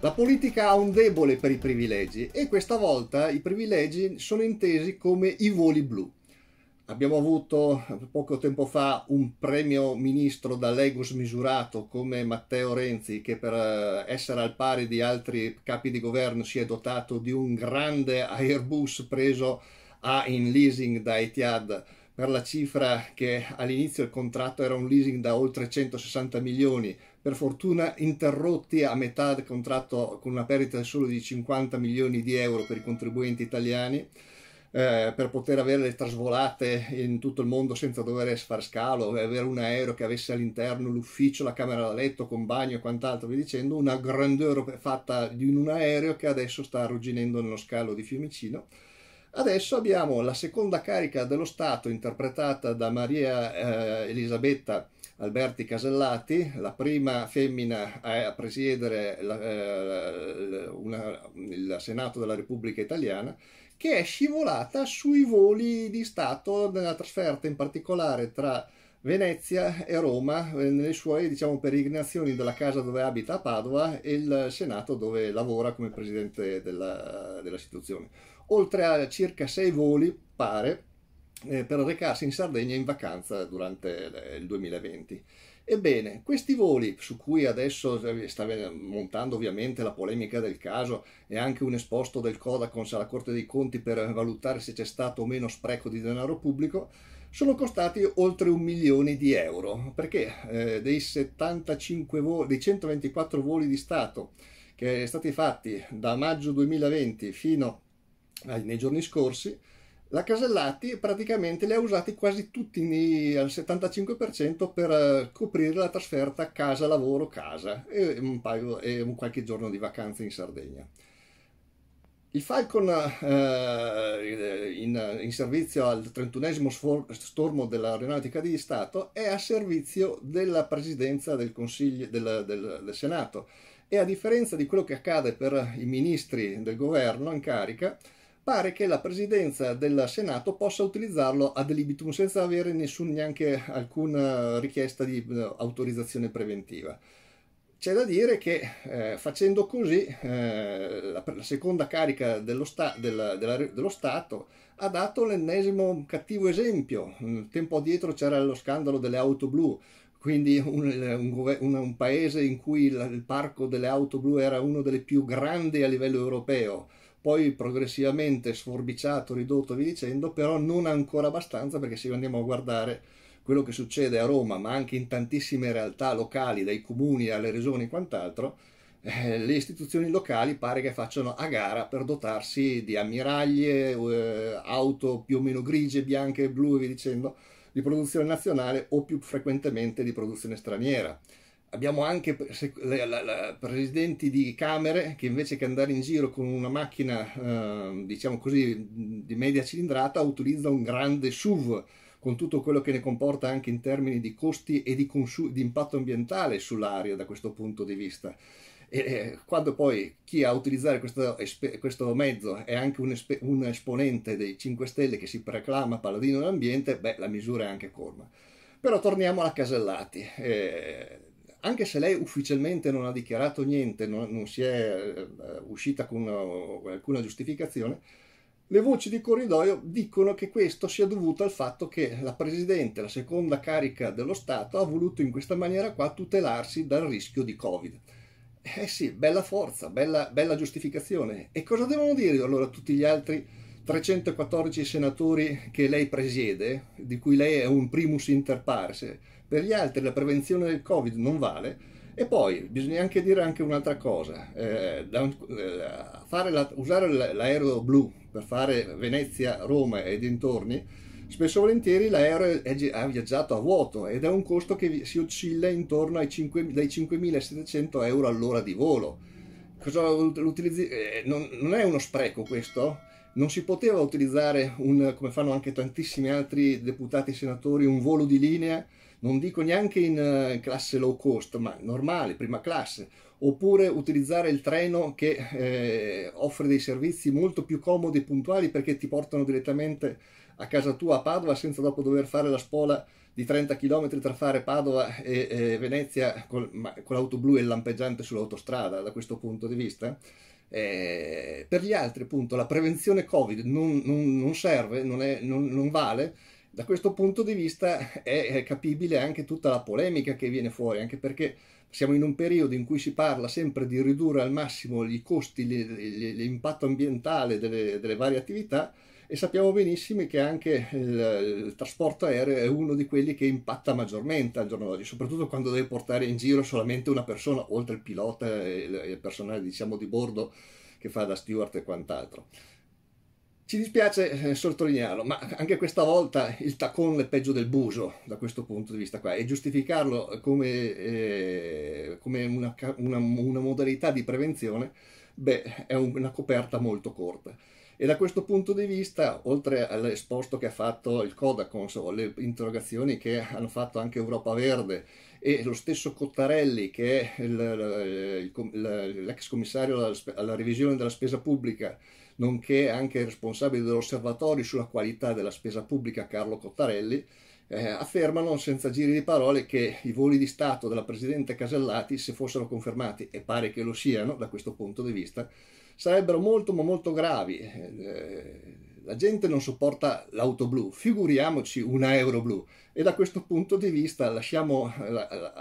La politica ha un debole per i privilegi e questa volta i privilegi sono intesi come i voli blu. Abbiamo avuto poco tempo fa un premio ministro da Lego smisurato come Matteo Renzi che per eh, essere al pari di altri capi di governo si è dotato di un grande Airbus preso a in leasing da Etihad per la cifra che all'inizio il contratto era un leasing da oltre 160 milioni, per fortuna interrotti a metà del contratto con una perdita solo di 50 milioni di euro per i contribuenti italiani, eh, per poter avere le trasvolate in tutto il mondo senza dover far scalo, avere un aereo che avesse all'interno l'ufficio, la camera da letto con bagno e quant'altro, vi dicendo, una grandeur fatta di un aereo che adesso sta arrugginendo nello scalo di Fiumicino Adesso abbiamo la seconda carica dello Stato interpretata da Maria eh, Elisabetta Alberti Casellati, la prima femmina a presiedere la, eh, una, il Senato della Repubblica Italiana, che è scivolata sui voli di Stato nella trasferta in particolare tra Venezia e Roma eh, nelle sue diciamo, peregrinazioni dalla casa dove abita a Padova e il Senato dove lavora come presidente della, dell'istituzione oltre a circa sei voli, pare, eh, per recarsi in Sardegna in vacanza durante il 2020. Ebbene, questi voli, su cui adesso sta montando ovviamente la polemica del caso e anche un esposto del Codacons alla Corte dei Conti per valutare se c'è stato o meno spreco di denaro pubblico, sono costati oltre un milione di euro, perché eh, dei, voli, dei 124 voli di Stato che sono stati fatti da maggio 2020 fino a eh, nei giorni scorsi, la Casellati praticamente li ha usati quasi tutti al 75% per eh, coprire la trasferta casa-lavoro-casa e, un e un qualche giorno di vacanze in Sardegna. Il Falcon eh, in, in, servizio al 31 stormo dell'Aeronautica di Stato è a servizio della Presidenza del, del, del, del Senato e a differenza di quello che accade per i ministri del governo in carica, pare che la presidenza del Senato possa utilizzarlo ad libitum senza avere nessun, neanche alcuna eh, richiesta di eh, autorizzazione preventiva. C'è da dire che eh, facendo così eh, la, la, seconda carica dello, sta, della, della, dello, Stato ha dato l'ennesimo cattivo esempio. Un mm, tempo addietro c'era lo scandalo delle auto blu, quindi un, un, un, un paese in cui la, il parco delle auto blu era uno delle più grandi a livello europeo poi progressivamente sforbiciato, ridotto, vi dicendo, però non ancora abbastanza perché se andiamo a guardare quello che succede a Roma, ma anche in tantissime realtà locali, dai comuni alle regioni e quant'altro, eh, le istituzioni locali pare che facciano a gara per dotarsi di ammiraglie, eh, auto più o meno grigie, bianche, e blu, e vi dicendo, di produzione nazionale o più frequentemente di produzione straniera. Abbiamo anche presidenti di camere che invece che andare in giro con una macchina, ehm, diciamo così, di media cilindrata, utilizza un grande SUV con tutto quello che ne comporta anche in termini di costi e di, consu- di impatto ambientale sull'aria da questo punto di vista. E, quando poi chi a utilizzare questo, questo mezzo è anche un, espe- un esponente dei 5 Stelle che si preclama paladino dell'ambiente, beh, la misura è anche colma. Però torniamo alla Casellati. Eh, anche se lei ufficialmente non ha dichiarato niente, non, non si è eh, uscita con, una, eh, alcuna giustificazione, le voci di corridoio dicono che questo sia dovuto al fatto che la Presidente, la seconda carica dello Stato, ha voluto in questa maniera qua tutelarsi dal rischio di Covid. Eh sì, bella forza, bella, bella giustificazione. E cosa devono dire allora tutti gli altri? 314 senatori che lei presiede, di cui lei è un primus inter pares, per gli altri la prevenzione del Covid non vale. E poi bisogna anche dire anche un'altra cosa, eh, da, eh, la, usare l'aereo blu per fare Venezia, Roma e dintorni, spesso e volentieri l'aereo ha viaggiato a vuoto ed è un costo che si oscilla intorno ai 5, dai 5.700 euro all'ora di volo. Cosa, eh, non, non è uno spreco questo? non si poteva utilizzare, un, come fanno anche tantissimi altri deputati e senatori, un volo di linea, non dico neanche in eh, classe low cost, ma normale, prima classe, oppure utilizzare il treno che eh, offre dei servizi molto più comodi e puntuali perché ti portano direttamente a casa tua a Padova senza dopo dover fare la spola di 30 km tra fare Padova e, e Venezia col, ma, con l'auto blu e il lampeggiante sull'autostrada da questo punto di vista. Eh, per gli altri, appunto, la prevenzione Covid non, non, non serve, non, è, non, vale. Da questo punto di vista è, è, capibile anche tutta la polemica che viene fuori, anche perché siamo in un periodo in cui si parla sempre di ridurre al massimo i costi, l'impatto ambientale delle, delle varie attività e sappiamo benissimo che anche il, il, trasporto aereo è uno di quelli che impatta maggiormente al giorno d'oggi, soprattutto quando deve portare in giro solamente una persona, oltre il pilota e il, il personale diciamo, di bordo che fa da steward e quant'altro. Ci dispiace eh, sottolinearlo, ma anche questa volta il tacon è peggio del buso da questo punto di vista qua e giustificarlo come, eh, come una, una, una, modalità di prevenzione beh, è un, una coperta molto corta. E da questo punto di vista, oltre all'esposto che ha fatto il Codacons o le interrogazioni che hanno fatto anche Europa Verde e lo stesso Cottarelli, che è l'ex commissario alla, alla revisione della spesa pubblica, nonché anche responsabile dell'osservatorio sulla qualità della spesa pubblica Carlo Cottarelli, eh, affermano senza giri di parole che i voli di Stato della Presidente Casellati, se fossero confermati, e pare che lo siano da questo punto di vista, sarebbero molto ma molto gravi. Eh, eh, la gente non sopporta l'auto blu, figuriamoci un euro blu. E da questo punto di vista lasciamo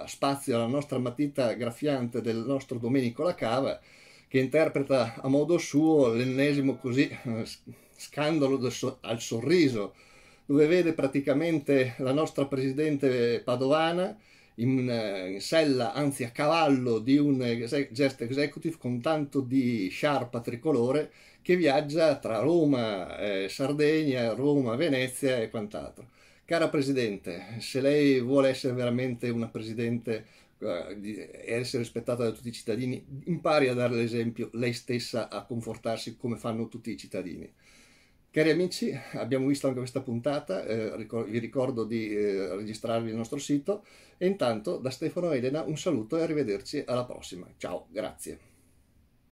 spazio alla nostra matita graffiante del nostro Domenico Lacava che interpreta a modo suo l'ennesimo così eh, scandalo al sorriso, dove vede praticamente la nostra presidente padovana in, eh, in sella, anzi a cavallo di un guest executive con tanto di sciarpa tricolore che viaggia tra Roma, eh, Sardegna, Roma, Venezia e quant'altro. Cara Presidente, se lei vuole essere veramente una Presidente eh, e eh, essere rispettata da tutti i cittadini, impari a dare l'esempio lei stessa a confortarsi come fanno tutti i cittadini. Cari amici, abbiamo visto anche questa puntata, eh, vi ricordo di eh, registrarvi nel nostro sito e intanto da Stefano e Elena un saluto e arrivederci alla prossima. Ciao, grazie.